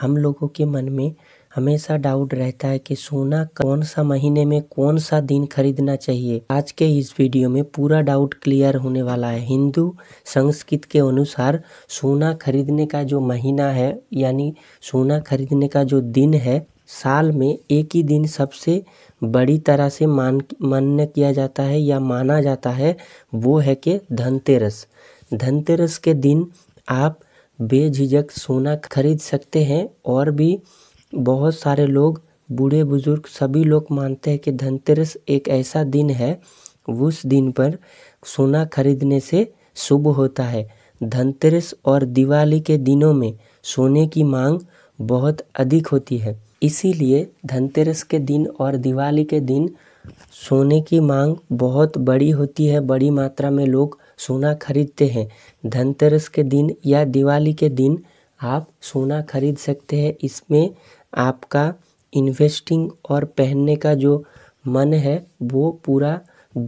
हम लोगों के मन में हमेशा डाउट रहता है कि सोना कौन सा महीने में कौन सा दिन खरीदना चाहिए आज के इस वीडियो में पूरा डाउट क्लियर होने वाला है हिंदू संस्कृत के अनुसार सोना खरीदने का जो महीना है यानी सोना खरीदने का जो दिन है साल में एक ही दिन सबसे बड़ी तरह से मान मान्य किया जाता है या माना जाता है वो है कि धनतेरस धनतेरस के दिन आप बेझिझक सोना खरीद सकते हैं और भी बहुत सारे लोग बूढ़े बुजुर्ग सभी लोग मानते हैं कि धनतेरस एक ऐसा दिन है उस दिन पर सोना खरीदने से शुभ होता है धनतेरस और दिवाली के दिनों में सोने की मांग बहुत अधिक होती है इसीलिए धनतेरस के दिन और दिवाली के दिन सोने की मांग बहुत बड़ी होती है बड़ी मात्रा में लोग सोना खरीदते हैं धनतेरस के दिन या दिवाली के दिन आप सोना खरीद सकते हैं इसमें आपका इन्वेस्टिंग और पहनने का जो मन है वो पूरा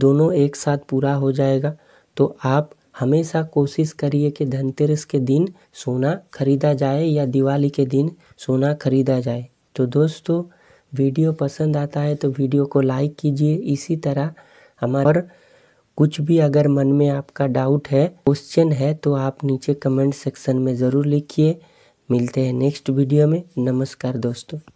दोनों एक साथ पूरा हो जाएगा तो आप हमेशा कोशिश करिए कि धनतेरस के दिन सोना खरीदा जाए या दिवाली के दिन सोना खरीदा जाए तो दोस्तों वीडियो पसंद आता है तो वीडियो को लाइक कीजिए इसी तरह हमारा कुछ भी अगर मन में आपका डाउट है क्वेश्चन है तो आप नीचे कमेंट सेक्शन में ज़रूर लिखिए मिलते हैं नेक्स्ट वीडियो में नमस्कार दोस्तों